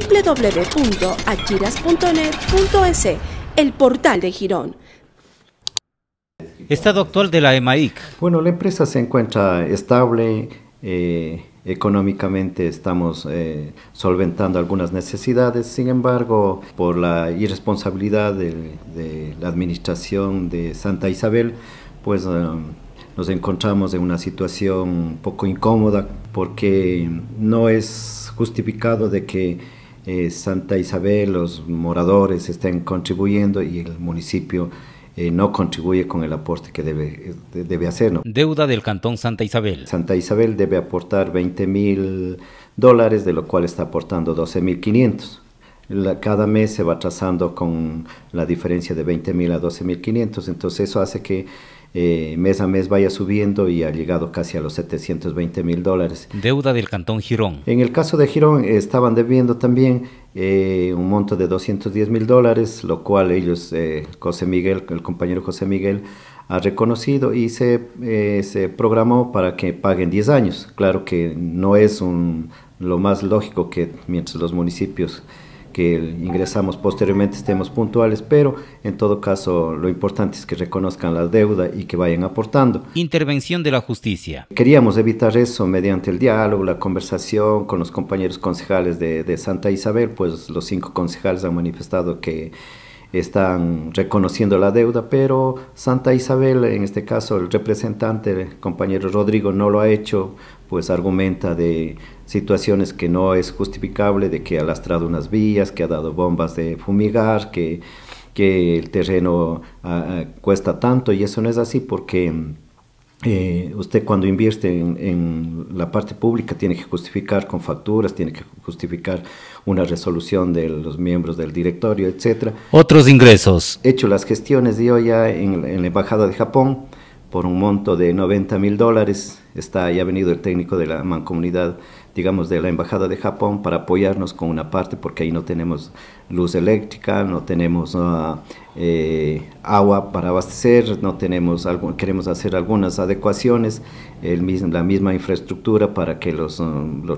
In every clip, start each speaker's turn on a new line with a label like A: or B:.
A: www.achiras.net.es, el portal de Girón. Estado doctor de la EMAIC. Bueno, la empresa se encuentra estable. Eh, económicamente estamos eh, solventando algunas necesidades, sin embargo, por la irresponsabilidad de, la administración de Santa Isabel, pues eh, nos encontramos en una situación un poco incómoda porque no es justificado de que eh, Santa Isabel, los moradores están contribuyendo y el municipio eh, no contribuye con el aporte que debe, eh, debe hacer. Deuda del Cantón Santa Isabel. Santa Isabel debe aportar 20 mil dólares, de lo cual está aportando 12 mil 500. cada mes se va trazando con la diferencia de 20 mil a 12 mil 500, entonces eso hace que eh, mes a mes vaya subiendo y ha llegado casi a los 720 mil dólares. Deuda del Cantón Girón. En el caso de Girón estaban debiendo también eh, un monto de 210 mil dólares, lo cual ellos, eh, José Miguel, el compañero José Miguel, ha reconocido y se, se programó para que paguen 10 años. Claro que no es lo más lógico que mientras los municipios que ingresamos posteriormente estemos puntuales, pero en todo caso lo importante es que reconozcan la deuda y que vayan aportando. Intervención de la justicia. Queríamos evitar eso mediante el diálogo, la conversación con los compañeros concejales de, Santa Isabel, pues los cinco concejales han manifestado que están reconociendo la deuda, pero Santa Isabel, en este caso el representante, el compañero Rodrigo, no lo ha hecho pues argumenta de situaciones que no es justificable, de que ha lastrado unas vías, que ha dado bombas de fumigar, que, que el terreno ah, ah, cuesta tanto y eso no es así porque eh, usted cuando invierte en, la parte pública tiene que justificar con facturas, tiene que justificar una resolución de los miembros del directorio, etc. Otros ingresos. He hecho las gestiones, hoy ya en, en la Embajada de Japón por un monto de 90 mil dólares está ya ha venido el técnico de la mancomunidad, digamos, de la Embajada de Japón para apoyarnos con una parte, porque ahí no tenemos luz eléctrica, no tenemos ah, eh, agua para abastecer, no tenemos algo, queremos hacer algunas adecuaciones, el la misma infraestructura para que ah, los,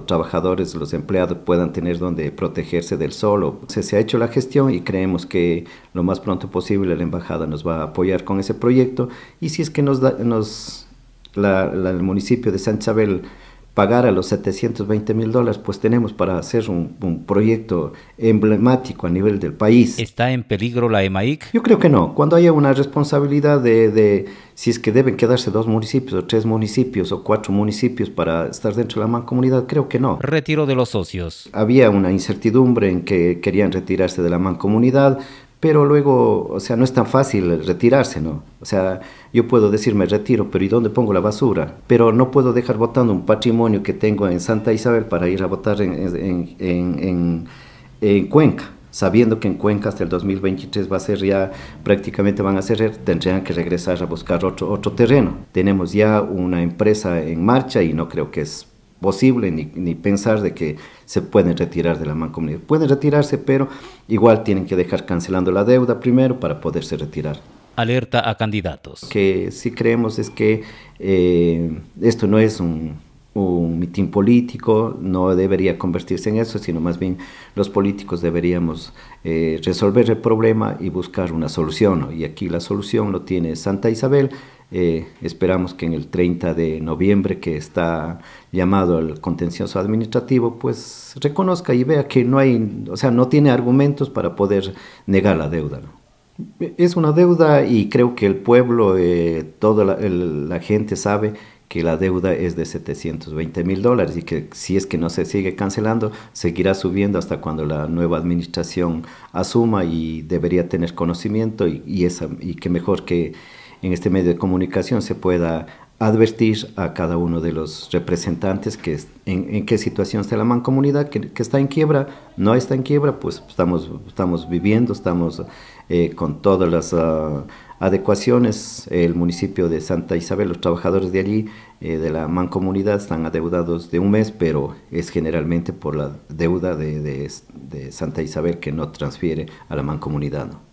A: trabajadores, los empleados puedan tener donde protegerse del sol. se, ha hecho la gestión y creemos que lo más pronto posible la Embajada nos va a apoyar con ese proyecto y si es que nos, nos el municipio de San Chabel pagara los 720 mil dólares, pues tenemos para hacer un, proyecto emblemático a nivel del país. ¿Está en peligro la EMAIC? Yo creo que no. Cuando haya una responsabilidad de, de si es que deben quedarse dos municipios o tres municipios o cuatro municipios para estar dentro de la mancomunidad, creo que no. Retiro de los socios. Había una incertidumbre en que querían retirarse de la mancomunidad, pero luego, o sea, no es tan fácil retirarse, ¿no? O sea, yo puedo decirme, retiro, pero ¿y dónde pongo la basura? Pero no puedo dejar votando un patrimonio que tengo en Santa Isabel para ir a votar en, Cuenca sabiendo que en Cuenca hasta el 2023 va a ser ya prácticamente van a ser, tendrían que regresar a buscar otro, otro terreno. Tenemos ya una empresa en marcha y no creo que es posible ni, pensar de que se pueden retirar de la mancomunidad. Pueden retirarse, pero igual tienen que dejar cancelando la deuda primero para poderse retirar. Alerta a candidatos. Que si creemos es que eh, esto no es un, un mitin político, no debería convertirse en eso, sino más bien los políticos deberíamos eh, resolver el problema y buscar una solución. Y aquí la solución lo tiene Santa Isabel, eh, esperamos que en el 30 de noviembre, que está llamado el contencioso administrativo, pues reconozca y vea que no hay, o sea, no tiene argumentos para poder negar la deuda. Es una deuda y creo que el pueblo, eh, toda la, gente sabe que la deuda es de 720 mil dólares y que si es que no se sigue cancelando, seguirá subiendo hasta cuando la nueva administración asuma y debería tener conocimiento y, esa, y que mejor que en este medio de comunicación se pueda advertir a cada uno de los representantes que en, qué situación está la mancomunidad, que, está en quiebra, no está en quiebra, pues estamos, estamos viviendo, estamos eh, con todas las ah, adecuaciones. El municipio de Santa Isabel, los trabajadores de allí, eh, de la mancomunidad, están adeudados de un mes, pero es generalmente por la deuda de, Santa Isabel que no transfiere a la mancomunidad.